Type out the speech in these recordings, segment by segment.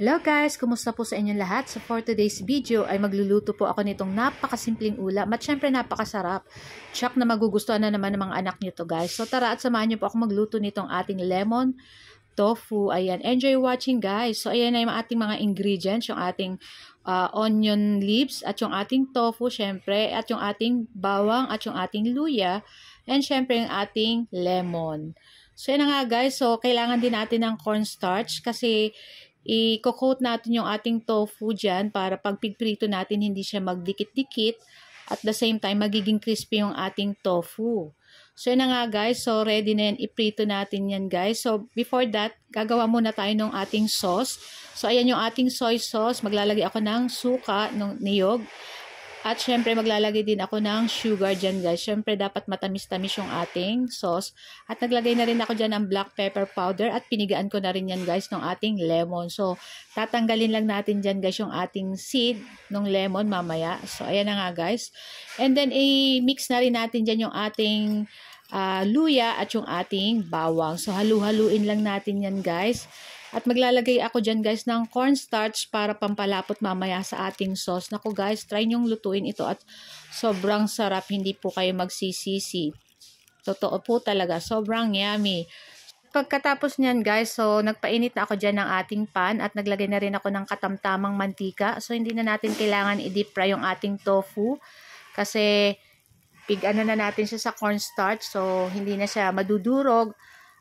Hello guys! Kumusta po sa inyong lahat? So for today's video ay magluluto po ako nitong napakasimpleng ulam at syempre napakasarap. Check na magugustuhan na naman ng mga anak nyo to guys. So tara at samahan nyo po ako magluto nitong ating lemon tofu. Ayan, enjoy watching guys. So ayan na yung ating mga ingredients, yung ating uh, onion leaves at yung ating tofu syempre at yung ating bawang at yung ating luya and syempre yung ating lemon. So, yun nga guys. So, kailangan din natin ng cornstarch kasi i-coat natin yung ating tofu dyan para pag pigprito natin hindi siya magdikit-dikit at the same time magiging crispy yung ating tofu. So yun na nga guys, so ready na yan, iprito natin yan guys. So before that, gagawa muna tayo ng ating sauce. So ayan yung ating soy sauce, maglalagay ako ng suka, ng niyog. At syempre maglalagay din ako ng sugar dyan guys. Syempre dapat matamis-tamis yung ating sauce. At naglagay na rin ako dyan ng black pepper powder at pinigaan ko na rin yan guys ng ating lemon. So tatanggalin lang natin dyan guys yung ating seed ng lemon mamaya. So ayan na nga guys. And then i-mix na rin natin dyan yung ating uh, luya at yung ating bawang. So halu-haluin lang natin yan guys. At maglalagay ako dyan guys ng cornstarch para pampalapot mamaya sa ating sauce. Naku guys, try nyong lutuin ito at sobrang sarap. Hindi po kayo magsisisi. Totoo po talaga. Sobrang yummy. Pagkatapos niyan guys, so nagpainit na ako dyan ng ating pan at naglagay na rin ako ng katamtamang mantika. So hindi na natin kailangan i-deep fry yung ating tofu kasi pig ano na natin siya sa cornstarch so hindi na siya madudurog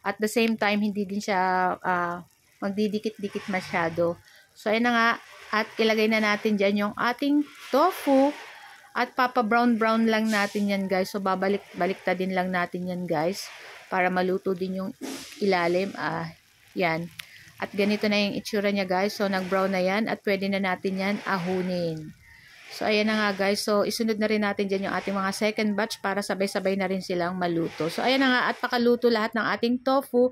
at the same time hindi din siya uh, magdidikit-dikit masyado. So, ayun na nga. At ilagay na natin dyan yung ating tofu. At papa-brown-brown lang natin yan, guys. So, babalik-balik ta din lang natin yan, guys. Para maluto din yung ilalim. Ah, yan. At ganito na yung itsura niya, guys. So, nag-brown na yan. At pwede na natin yan ahunin. So, ayan na nga guys. So, isunod na rin natin dyan yung ating mga second batch para sabay-sabay na rin silang maluto. So, ayan na nga at pakaluto lahat ng ating tofu.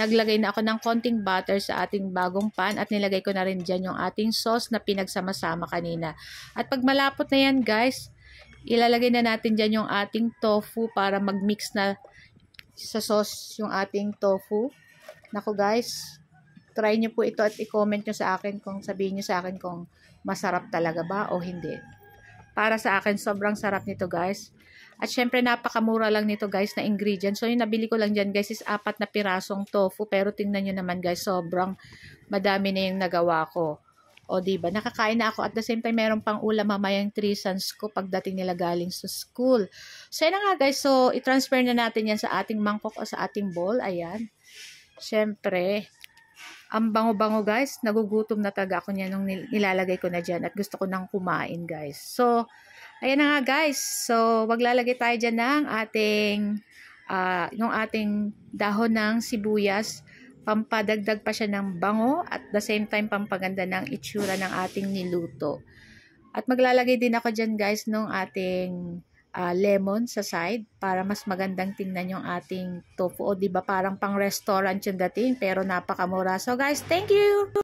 Naglagay na ako ng konting butter sa ating bagong pan at nilagay ko na rin dyan yung ating sauce na pinagsama-sama kanina. At pag malapot na yan guys, ilalagay na natin dyan yung ating tofu para mag-mix na sa sauce yung ating tofu. Nako guys, try nyo po ito at i-comment nyo sa akin kung sabihin nyo sa akin kung masarap talaga ba o hindi. Para sa akin, sobrang sarap nito guys. At syempre napakamura lang nito guys na ingredients. So yung nabili ko lang dyan guys is apat na pirasong tofu. Pero tingnan nyo naman guys, sobrang madami na yung nagawa ko. O di ba? Nakakain na ako at the same time meron pang ulam mamayang three sons ko pagdating nila galing sa school. So yan nga guys, so i-transfer na natin yan sa ating mangkok o sa ating bowl. Ayan. Syempre, ang bango-bango guys, nagugutom na talaga ako niya nung nilalagay ko na dyan at gusto ko nang kumain guys. So, ayan na nga guys. So, maglalagay tayo dyan ng ating, uh, ah, yung ating dahon ng sibuyas. Pampadagdag pa siya ng bango at the same time pampaganda ng itsura ng ating niluto. At maglalagay din ako dyan guys nung ating uh, lemon sa side para mas magandang tingnan yung ating tofu. O, diba parang pang restaurant yung dating pero napakamura. So, guys, thank you!